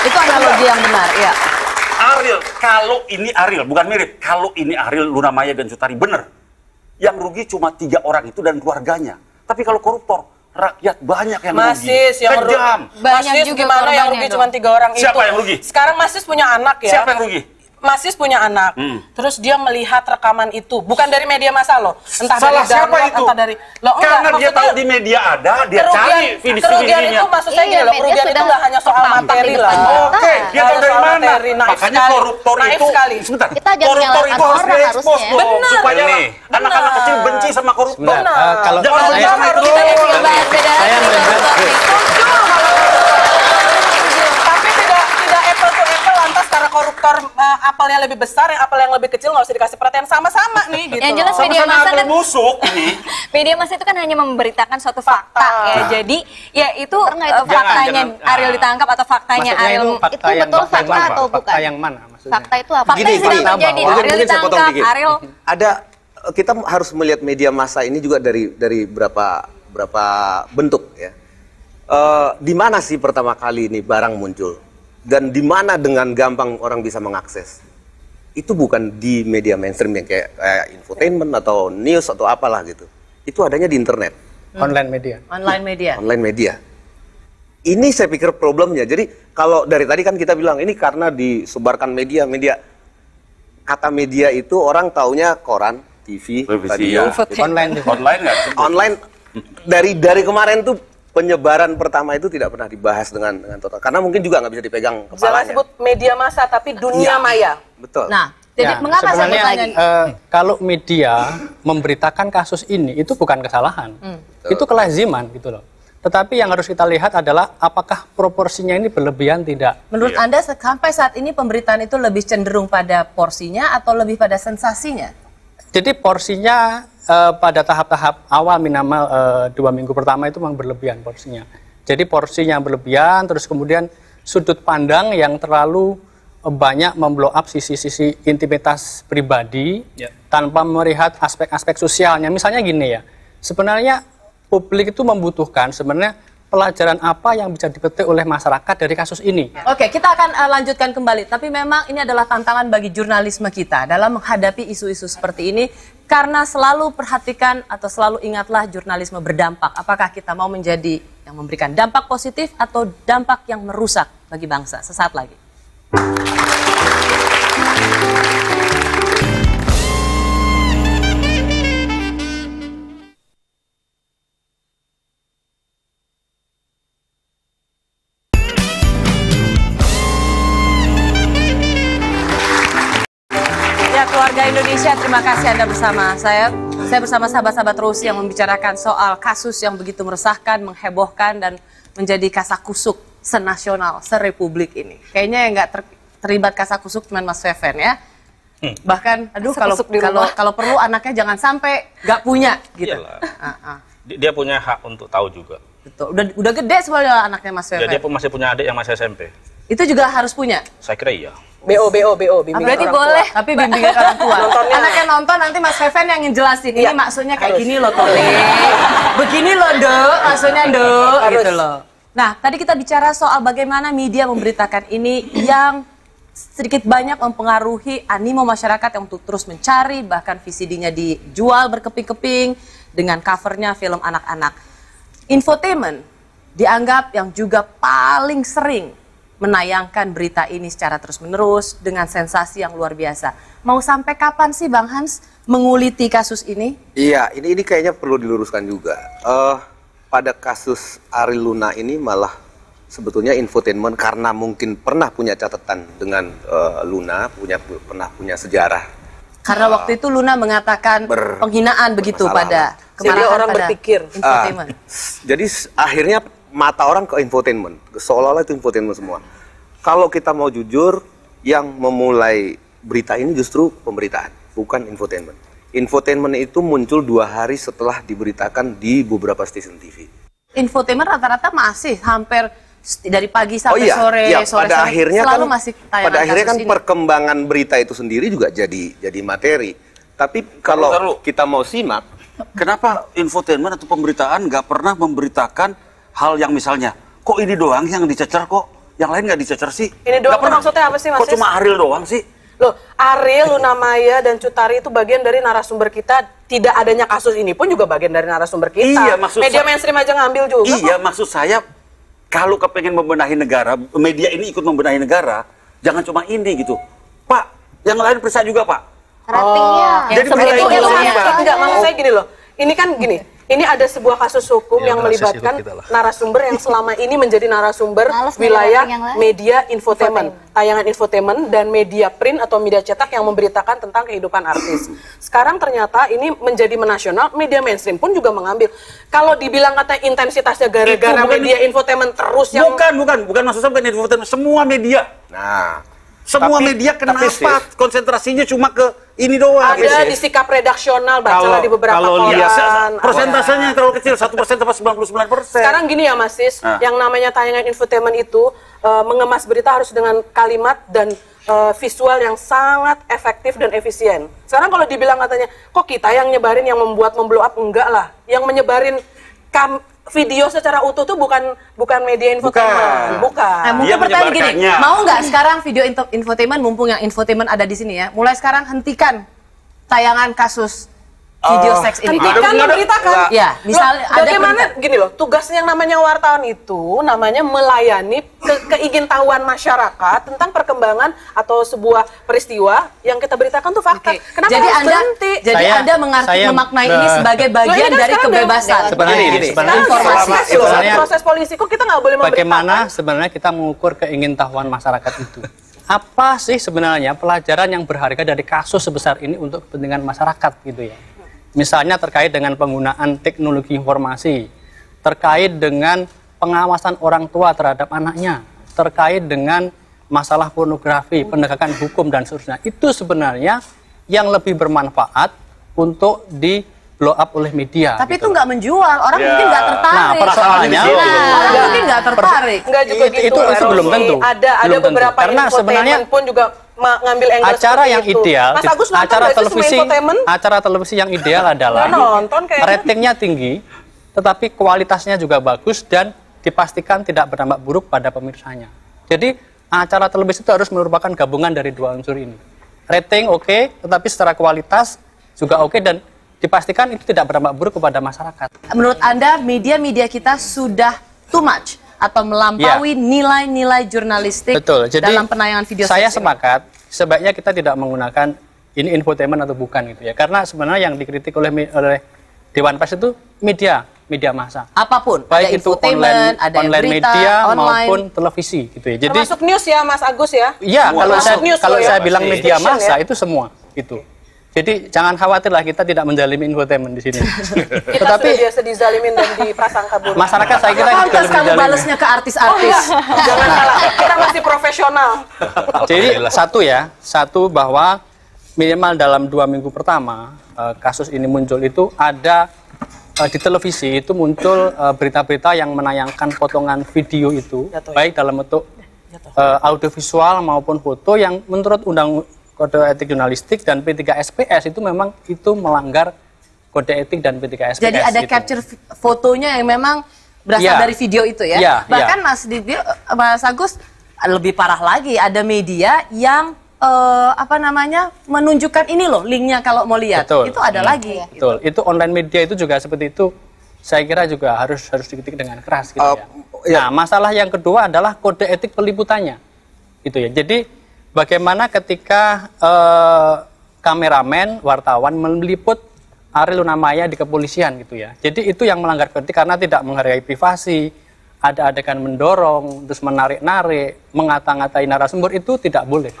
Itu analogi yang benar, ya. Ariel, kalau ini Ariel, bukan mirip. Kalau ini Ariel, Luna Maya dan Sutari, benar. Yang rugi cuma tiga orang itu dan keluarganya. Tapi kalau koruptor, rakyat banyak yang Masis rugi. Yang Kejam. Banyak Masis juga gimana yang rugi cuma tiga orang Siapa itu? Siapa yang rugi? Sekarang Masis punya anak ya. Siapa yang rugi? Masis punya anak, hmm. terus dia melihat rekaman itu, bukan dari media masa loh, entah Salah dari siapa download, itu? entah dari lo enggak, dia tahu di media ada, dia cari video kerugian itu maksud saya iya, gini loh, kerugian itu nggak hanya soal materi lah. Oke, okay, dia tahu dari mana? Materi, naif Makanya sekali. koruptor naif itu, sekali. sebentar, Kita koruptor itu harus diekspos loh, supaya anak-anak kecil benci sama koruptor. Benar. Jangan benci sama koruptor. Saya melihat aktor uh, eh, yang lebih besar, yang apel yang lebih kecil nggak usah dikasih perhatian sama-sama nih gitu. Yang jelas media massa kan busuk nih. media massa itu kan hanya memberitakan suatu fakta, fakta ya. Nah. Jadi ya itu, itu eh, faktanya Ariel ditangkap atau faktanya Ariel itu, betul fakta, atau bukan? Fakta yang mana Fakta itu apa? Fakta yang sedang terjadi. Ariel ditangkap, Ariel ada kita harus melihat media massa ini juga dari dari berapa berapa bentuk ya. Uh, di mana sih pertama kali ini barang muncul? dan di mana dengan gampang orang bisa mengakses itu bukan di media mainstream yang kayak, kayak infotainment atau news atau apalah gitu itu adanya di internet hmm. online media online media online media ini saya pikir problemnya jadi kalau dari tadi kan kita bilang ini karena disebarkan media media kata media itu orang taunya koran TV, televisi, radio, ya. online, online Online dari dari kemarin tuh penyebaran pertama itu tidak pernah dibahas dengan dengan total karena mungkin juga nggak bisa dipegang kepalanya. Jangan sebut media massa tapi dunia ya, maya. Betul. Nah, jadi ya, mengapa saya bertanya? Uh, kalau media memberitakan kasus ini itu bukan kesalahan, hmm. itu kelaziman gitu loh. Tetapi yang harus kita lihat adalah apakah proporsinya ini berlebihan tidak. Menurut iya. Anda sampai saat ini pemberitaan itu lebih cenderung pada porsinya atau lebih pada sensasinya? Jadi porsinya Eh, pada tahap-tahap awal minimal uh, dua minggu pertama itu memang berlebihan porsinya. Jadi porsinya berlebihan, terus kemudian sudut pandang yang terlalu eh, banyak memblow up sisi-sisi intimitas pribadi ya. tanpa melihat aspek-aspek sosialnya. Misalnya gini ya, sebenarnya publik itu membutuhkan sebenarnya pelajaran apa yang bisa dipetik oleh masyarakat dari kasus ini. Ya. Oke, kita akan uh, lanjutkan kembali. Tapi memang ini adalah tantangan bagi jurnalisme kita dalam menghadapi isu-isu seperti ini. Karena selalu perhatikan atau selalu ingatlah jurnalisme berdampak. Apakah kita mau menjadi yang memberikan dampak positif atau dampak yang merusak bagi bangsa. Sesaat lagi. Indonesia, terima kasih Anda bersama saya. Saya bersama sahabat-sahabat terus yang membicarakan soal kasus yang begitu meresahkan, menghebohkan, dan menjadi kasakusuk senasional, serepublik ini. Kayaknya yang nggak ter terlibat kasakusuk cuma Mas Feven ya. Hmm. Bahkan, aduh kalau kalau kalau perlu anaknya jangan sampai nggak punya gitu. Uh -uh. Dia punya hak untuk tahu juga. Betul. Udah udah gede sebenarnya anaknya Mas Feven. Ya, dia masih punya adik yang masih SMP. Itu juga harus punya. Saya kira iya. BO BO BO ah, bimbingan Berarti orang boleh. Tua. Tapi bimbingan orang tua. Nontonnya. Anaknya nonton nanti Mas Feven yang ngejelasin. Ini ya. maksudnya kayak Harus. gini loh Tole. Iya. Begini loh do, maksudnya Harus. gitu loh. Nah, tadi kita bicara soal bagaimana media memberitakan ini yang sedikit banyak mempengaruhi animo masyarakat yang untuk terus mencari bahkan VCD-nya dijual berkeping-keping dengan covernya film anak-anak. Infotainment dianggap yang juga paling sering menayangkan berita ini secara terus-menerus dengan sensasi yang luar biasa. Mau sampai kapan sih Bang Hans menguliti kasus ini? Iya, ini ini kayaknya perlu diluruskan juga. Uh, pada kasus Ari Luna ini malah sebetulnya infotainment karena mungkin pernah punya catatan dengan uh, Luna, punya pernah punya sejarah. Karena uh, waktu itu Luna mengatakan ber, penghinaan begitu pada jadi orang pada berpikir infotainment. Uh, jadi akhirnya mata orang ke infotainment, seolah-olah itu infotainment semua kalau kita mau jujur, yang memulai berita ini justru pemberitaan, bukan infotainment. Infotainment itu muncul dua hari setelah diberitakan di beberapa stasiun TV. Infotainment rata-rata masih hampir dari pagi sampai oh iya, sore, ya, sore pada sore, akhirnya selalu kan, masih pada akhirnya kan ini. perkembangan berita itu sendiri juga jadi jadi materi. Tapi kalau kita mau simak, kenapa infotainment atau pemberitaan nggak pernah memberitakan hal yang misalnya kok ini doang yang dicecer kok yang lain nggak dicecer sih? Ini doang pernah. maksudnya apa sih Mas? Kok cuma Ariel doang sih? Loh, Ariel, Luna Maya, dan Cutari itu bagian dari narasumber kita. Tidak adanya kasus ini pun juga bagian dari narasumber kita. Iya, maksud Media mainstream aja ngambil juga. Iya, kok. maksud saya kalau kepengen membenahi negara, media ini ikut membenahi negara, jangan cuma ini gitu. Pak, yang lain periksa juga, Pak. Ratingnya. Oh, Jadi ya, itu, itu itu, itu, itu, itu, gini loh. Ini kan gini, ini ada sebuah kasus hukum ya, yang melibatkan narasumber yang selama ini menjadi narasumber Males wilayah media infotainment, infotainment, tayangan infotainment dan media print atau media cetak yang memberitakan tentang kehidupan artis. Sekarang ternyata ini menjadi menasional, media mainstream pun juga mengambil. Kalau dibilang kata intensitasnya gara-gara media infotainment terus bukan, yang bukan bukan bukan maksud saya bukan infotainment semua media. Nah, semua tapi, media kena tapi, konsentrasinya cuma ke ini doang. Ada di sikap redaksional baca di beberapa kalau koran. Lihat, persentasenya yang terlalu kecil, satu persen puluh 99 persen. Sekarang gini ya Mas Sis, nah. yang namanya tayangan infotainment itu uh, mengemas berita harus dengan kalimat dan uh, visual yang sangat efektif dan efisien. Sekarang kalau dibilang katanya, kok kita yang nyebarin yang membuat memblow up? Enggak lah. Yang menyebarin kam video secara utuh tuh bukan bukan media infotainment, bukan. bukan. Nah, mungkin pertanyaan gini, mau nggak sekarang video infotainment mumpung yang infotainment ada di sini ya, mulai sekarang hentikan tayangan kasus video eh, seks ini. Kan Hentikan memberitakan. Ya, Misal, loh, ada bagaimana berita. gini loh, tugasnya yang namanya wartawan itu namanya melayani ke keingintahuan masyarakat tentang perkembangan atau sebuah peristiwa yang kita beritakan tuh fakta. Okay. Kenapa jadi harus anda, berhenti? Jadi saya, Anda mengerti saya, memaknai ini nah. sebagai bagian nah, dari kebebasan. sebenarnya ini. sebenarnya informasi selama, itu, proses polisi kok kita nggak boleh memberitakan. Bagaimana sebenarnya kita mengukur keingintahuan masyarakat itu? Apa sih sebenarnya pelajaran yang berharga dari kasus sebesar ini untuk kepentingan masyarakat gitu ya? Misalnya terkait dengan penggunaan teknologi informasi, terkait dengan pengawasan orang tua terhadap anaknya, terkait dengan masalah pornografi, penegakan hukum dan seterusnya. Itu sebenarnya yang lebih bermanfaat untuk di blow up oleh media. Tapi gitu. itu nggak menjual, orang yeah. mungkin nggak nah, tertarik. Nah, persoalannya gitu. Gitu. orang iya. mungkin nggak tertarik. nggak juga itu, gitu. Itu, itu belum tentu. Ada ada belum beberapa tentu. Karena sebenarnya pun juga ngambil angle acara yang itu. ideal Mas Agus acara televisi acara televisi yang ideal adalah nonton ratingnya tinggi tetapi kualitasnya juga bagus dan dipastikan tidak berdampak buruk pada pemirsanya jadi acara televisi itu harus merupakan gabungan dari dua unsur ini rating oke okay, tetapi secara kualitas juga oke okay, dan dipastikan itu tidak berdampak buruk kepada masyarakat menurut Anda media-media kita sudah too much atau melampaui iya. nilai-nilai ya. jurnalistik Betul. Jadi, dalam penayangan video saya semakat sebaiknya kita tidak menggunakan ini infotainment atau bukan gitu ya karena sebenarnya yang dikritik oleh oleh Dewan Pers itu media media massa. Apapun, baik ada itu online, ada online berita, media online. maupun televisi gitu ya. Jadi termasuk news ya Mas Agus ya. Iya, kalau saya news kalau ya. saya bilang media massa ya. itu semua itu jadi jangan khawatir lah kita tidak menjalimi infotainment di sini. kita Tetapi biasa dizalimin dan diprasangka buruk. Masyarakat saya kira juga kamu balasnya ke artis-artis. Oh, iya. jangan salah, kita masih profesional. Jadi satu ya, satu bahwa minimal dalam dua minggu pertama eh, kasus ini muncul itu ada eh, di televisi itu muncul eh, berita-berita yang menayangkan potongan video itu ya. baik dalam bentuk audiovisual maupun foto yang menurut undang kode etik jurnalistik dan P3SPS itu memang itu melanggar kode etik dan P3SPS. Jadi ada gitu. capture fotonya yang memang berasal ya. dari video itu ya. ya Bahkan ya. Mas Dibio, Mas Agus lebih parah lagi ada media yang uh, apa namanya menunjukkan ini loh linknya kalau mau lihat Betul. itu ada hmm. lagi. Iya. Betul. Itu online media itu juga seperti itu. Saya kira juga harus harus dikritik dengan keras gitu uh, ya. ya. Nah masalah yang kedua adalah kode etik peliputannya, gitu ya. Jadi Bagaimana ketika eh, kameramen, wartawan meliput Ariel Lunamaya di kepolisian gitu ya. Jadi itu yang melanggar kode karena tidak menghargai privasi, ada adegan mendorong, terus menarik-narik, mengata-ngatai narasumber itu tidak boleh.